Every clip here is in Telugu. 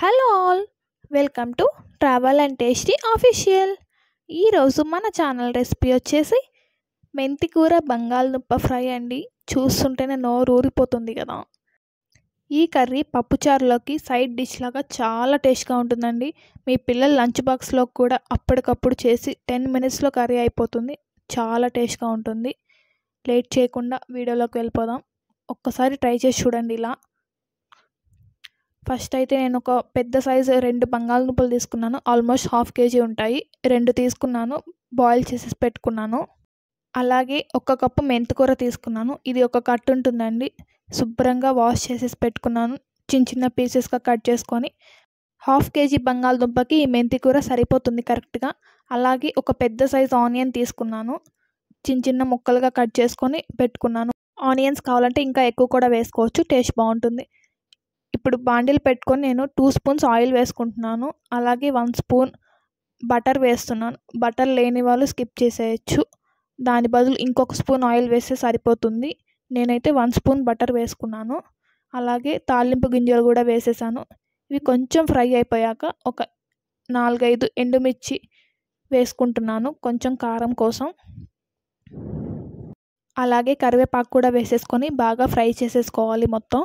hello all welcome to travel and tasty official ఈరోజు మన ఛానల్ రెసిపీ వచ్చేసి మెంతి కూర బంగాళదుంప ఫ్రై అండి చూస్తుంటేనే నోరు ఊరిపోతుంది కదా ఈ కర్రీ పప్పుచారులోకి సైడ్ డిష్ లాగా చాలా టేస్ట్గా ఉంటుందండి మీ పిల్లల లంచ్ బాక్స్లో కూడా అప్పటికప్పుడు చేసి టెన్ మినిట్స్లో కర్రీ అయిపోతుంది చాలా టేస్ట్గా ఉంటుంది లేట్ చేయకుండా వీడియోలోకి వెళ్ళిపోదాం ఒక్కసారి ట్రై చేసి చూడండి ఇలా ఫస్ట్ అయితే నేను ఒక పెద్ద సైజు రెండు బంగాళదుంపలు తీసుకున్నాను ఆల్మోస్ట్ హాఫ్ కేజీ ఉంటాయి రెండు తీసుకున్నాను బాయిల్ చేసేసి పెట్టుకున్నాను అలాగే ఒక కప్పు మెంతకూర తీసుకున్నాను ఇది ఒక కట్ ఉంటుందండి శుభ్రంగా వాష్ చేసేసి పెట్టుకున్నాను చిన్న చిన్న పీసెస్గా కట్ చేసుకొని హాఫ్ కేజీ బంగాళదుంపకి ఈ మెంతికూర సరిపోతుంది కరెక్ట్గా అలాగే ఒక పెద్ద సైజు ఆనియన్ తీసుకున్నాను చిన్న చిన్న ముక్కలుగా కట్ చేసుకొని పెట్టుకున్నాను ఆనియన్స్ కావాలంటే ఇంకా ఎక్కువ కూడా వేసుకోవచ్చు టేస్ట్ బాగుంటుంది ఇప్పుడు బాండిల్ పెట్టుకొని నేను టూ స్పూన్స్ ఆయిల్ వేసుకుంటున్నాను అలాగే వన్ స్పూన్ బటర్ వేస్తున్నాను బటర్ లేని వాళ్ళు స్కిప్ చేసేయచ్చు దాని బదులు ఇంకొక స్పూన్ ఆయిల్ వేస్తే సరిపోతుంది నేనైతే వన్ స్పూన్ బటర్ వేసుకున్నాను అలాగే తాలింపు గింజలు కూడా వేసేసాను ఇవి కొంచెం ఫ్రై అయిపోయాక ఒక నాలుగైదు ఎండుమిర్చి వేసుకుంటున్నాను కొంచెం కారం కోసం అలాగే కరివేపాకు కూడా వేసేసుకొని బాగా ఫ్రై చేసేసుకోవాలి మొత్తం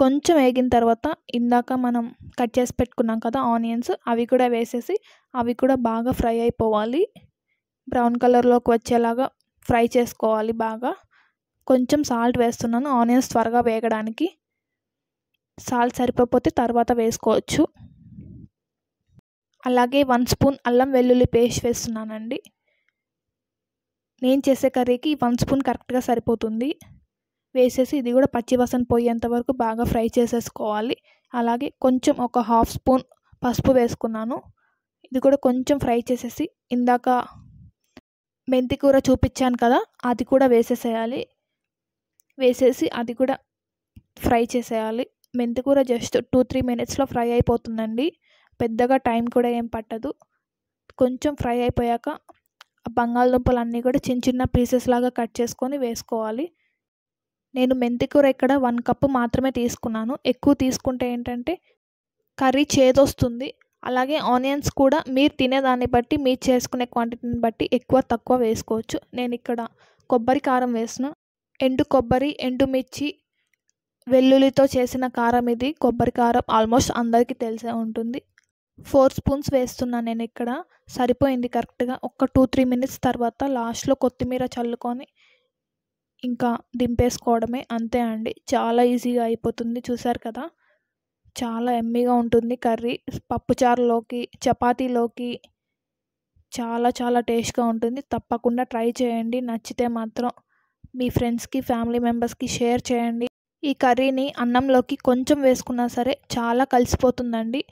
కొంచెం వేగిన తర్వాత ఇందాక మనం కట్ చేసి పెట్టుకున్నాం కదా ఆనియన్స్ అవి కూడా వేసేసి అవి కూడా బాగా ఫ్రై అయిపోవాలి బ్రౌన్ కలర్లోకి వచ్చేలాగా ఫ్రై చేసుకోవాలి బాగా కొంచెం సాల్ట్ వేస్తున్నాను ఆనియన్స్ త్వరగా వేగడానికి సాల్ట్ సరిపోతే తర్వాత వేసుకోవచ్చు అలాగే వన్ స్పూన్ అల్లం వెల్లుల్లి పేస్ట్ వేస్తున్నానండి నేను చేసే కర్రీకి వన్ స్పూన్ కరెక్ట్గా సరిపోతుంది వేసేసి ఇది కూడా పచ్చివసన పోయేంత వరకు బాగా ఫ్రై చేసేసుకోవాలి అలాగే కొంచెం ఒక హాఫ్ స్పూన్ పసుపు వేసుకున్నాను ఇది కూడా కొంచెం ఫ్రై చేసేసి ఇందాక మెంతి కూర చూపించాను కదా అది కూడా వేసేసేయాలి వేసేసి అది కూడా ఫ్రై చేసేయాలి మెంతి కూర జస్ట్ టూ త్రీ మినిట్స్లో ఫ్రై అయిపోతుందండి పెద్దగా టైం కూడా ఏం పట్టదు కొంచెం ఫ్రై అయిపోయాక బంగాళదుంపలు అన్నీ కూడా చిన్న చిన్న పీసెస్ లాగా కట్ చేసుకొని వేసుకోవాలి నేను మెంతికూర ఇక్కడ వన్ కప్పు మాత్రమే తీసుకున్నాను ఎక్కువ తీసుకుంటే ఏంటంటే కర్రీ చేదొస్తుంది అలాగే ఆనియన్స్ కూడా మీరు తినేదాన్ని బట్టి మీరు చేసుకునే క్వాంటిటీని బట్టి ఎక్కువ తక్కువ వేసుకోవచ్చు నేను ఇక్కడ కొబ్బరి కారం వేసిన ఎండు కొబ్బరి ఎండుమిర్చి వెల్లుల్లితో చేసిన కారం ఇది కొబ్బరి కారం ఆల్మోస్ట్ అందరికీ తెలిసే ఉంటుంది ఫోర్ స్పూన్స్ వేస్తున్నాను నేను ఇక్కడ సరిపోయింది కరెక్ట్గా ఒక టూ త్రీ మినిట్స్ తర్వాత లాస్ట్లో కొత్తిమీర చల్లుకొని ఇంకా దింపేసుకోవడమే అంతే అండి చాలా ఈజీగా అయిపోతుంది చూసారు కదా చాలా ఎమ్మీగా ఉంటుంది కర్రీ పప్పుచారులోకి చపాతీలోకి చాలా చాలా టేస్ట్గా ఉంటుంది తప్పకుండా ట్రై చేయండి నచ్చితే మాత్రం మీ ఫ్రెండ్స్కి ఫ్యామిలీ మెంబర్స్కి షేర్ చేయండి ఈ కర్రీని అన్నంలోకి కొంచెం వేసుకున్నా సరే చాలా కలిసిపోతుందండి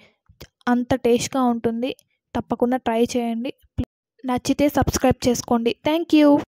అంత టేస్ట్గా ఉంటుంది తప్పకుండా ట్రై చేయండి నచ్చితే సబ్స్క్రైబ్ చేసుకోండి థ్యాంక్ యూ